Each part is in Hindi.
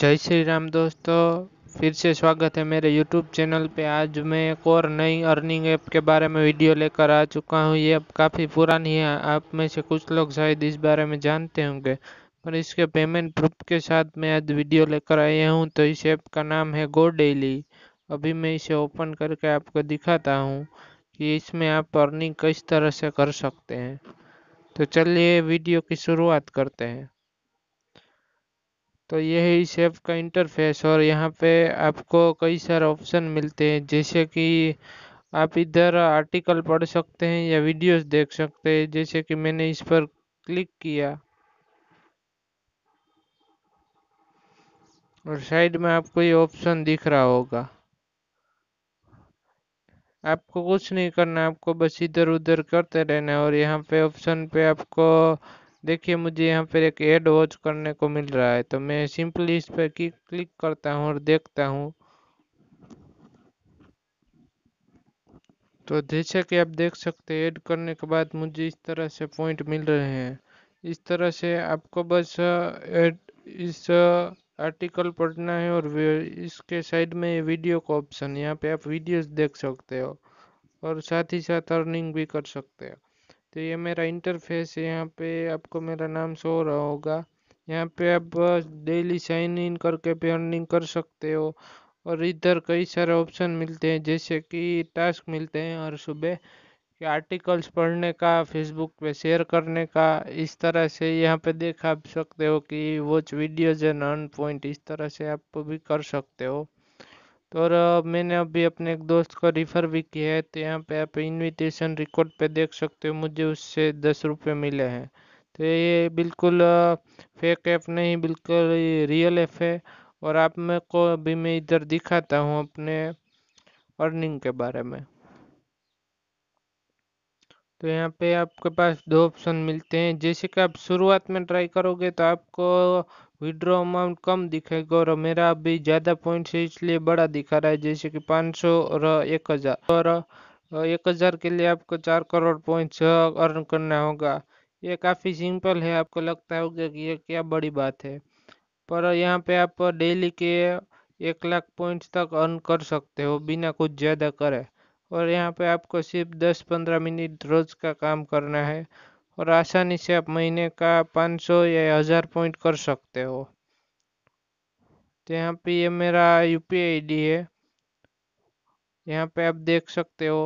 जय श्री राम दोस्तों फिर से स्वागत है मेरे यूट्यूब चैनल पे आज मैं एक और नई अर्निंग ऐप के बारे में वीडियो लेकर आ चुका हूँ ये ऐप काफ़ी पुरानी है आप में से कुछ लोग शायद इस बारे में जानते होंगे पर इसके पेमेंट प्रूफ के साथ मैं आज वीडियो लेकर आया हूँ तो इस ऐप का नाम है गो डेली अभी मैं इसे ओपन करके आपको दिखाता हूँ कि इसमें आप अर्निंग किस तरह से कर सकते हैं तो चलिए वीडियो की शुरुआत करते हैं तो यही सेप का इंटरफेस और यहाँ पे आपको कई सारे ऑप्शन मिलते हैं जैसे कि आप इधर आर्टिकल पढ़ सकते हैं या वीडियोस देख सकते हैं जैसे कि मैंने इस पर क्लिक किया और साइड में आपको ये ऑप्शन दिख रहा होगा आपको कुछ नहीं करना आपको बस इधर उधर करते रहना और यहाँ पे ऑप्शन पे आपको देखिए मुझे यहाँ पर एक एड वॉच करने को मिल रहा है तो मैं सिंपली इस पर क्लिक करता हूँ और देखता हूँ तो जैसा कि आप देख सकते हैं ऐड करने के बाद मुझे इस तरह से पॉइंट मिल रहे हैं इस तरह से आपको बस एड इस आर्टिकल पढ़ना है और इसके साइड में वीडियो का ऑप्शन यहाँ पे आप वीडियोस देख सकते हो और साथ ही साथ अर्निंग भी कर सकते हो तो ये मेरा इंटरफेस है यहाँ पे आपको मेरा नाम सो रहा होगा यहाँ पे आप डेली साइन इन करके भी अर्निंग कर सकते हो और इधर कई सारे ऑप्शन मिलते हैं जैसे कि टास्क मिलते हैं हर सुबह कि आर्टिकल्स पढ़ने का फेसबुक पे शेयर करने का इस तरह से यहाँ पे देख आप सकते हो कि watch videos and earn point इस तरह से आप भी कर सकते हो तो और मैंने अभी अपने एक दोस्त को रिफ़र भी किया है तो यहाँ पे आप इनविटेशन रिकॉर्ड पे देख सकते हो मुझे उससे दस रुपये मिले हैं तो ये बिल्कुल फेक ऐप नहीं बिल्कुल रियल ऐप है और आप मेरे को अभी मैं इधर दिखाता हूँ अपने अर्निंग के बारे में तो यहाँ पे आपके पास दो ऑप्शन मिलते हैं जैसे कि आप शुरुआत में ट्राई करोगे तो आपको विड्रो अमाउंट कम दिखेगा और मेरा अभी ज़्यादा पॉइंट्स है इसलिए बड़ा दिखा रहा है जैसे कि 500 और 1000 और 1000 के लिए आपको 4 करोड़ पॉइंट्स अर्न करना होगा ये काफ़ी सिंपल है आपको लगता होगा कि ये क्या बड़ी बात है पर यहाँ पे आप डेली के एक लाख पॉइंट्स तक अर्न कर सकते हो बिना कुछ ज़्यादा करे और यहाँ पे आपको सिर्फ 10-15 मिनट रोज़ का काम करना है और आसानी से आप महीने का 500 या हज़ार पॉइंट कर सकते हो तो यहाँ पे ये मेरा यू पी आई डी है यहाँ पे आप देख सकते हो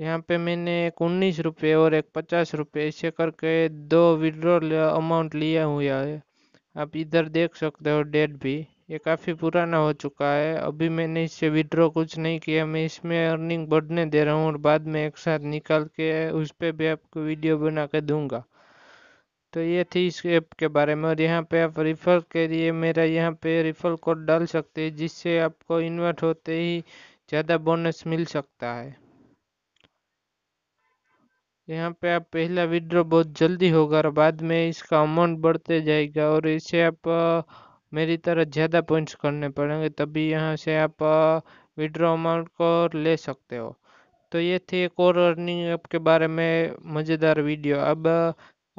यहाँ पे मैंने एक उन्नीस रुपये और एक पचास रुपये ऐसे करके दो विड्रॉल अमाउंट लिया हुआ है आप इधर देख सकते हो डेट भी ये काफ़ी पुराना हो चुका है अभी मैंने इससे विड्रॉ कुछ नहीं किया मैं इसमें अर्निंग बढ़ने दे रहा हूँ और बाद में एक साथ निकाल के उस पर भी आपको वीडियो बना के दूंगा तो ये थी इस ऐप के बारे में और यहाँ पे आप रिफ़र के लिए मेरा यहाँ पे रिफ़र कोड डाल सकते हैं जिससे आपको इन्वर्ट होते ही ज़्यादा बोनस मिल सकता है यहाँ पे आप पहला विड्रॉ बहुत जल्दी होगा और बाद में इसका अमाउंट बढ़ते जाएगा और इसे आप आ, मेरी तरह ज़्यादा पॉइंट्स करने पड़ेंगे तभी यहाँ से आप विड्रॉ अमाउंट को ले सकते हो तो ये थी एक और अर्निंग ऐप के बारे में मज़ेदार वीडियो अब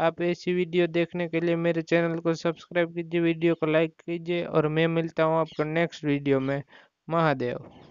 आप ऐसी वीडियो देखने के लिए मेरे चैनल को सब्सक्राइब कीजिए वीडियो को लाइक कीजिए और मैं मिलता हूँ आपको नेक्स्ट वीडियो में महादेव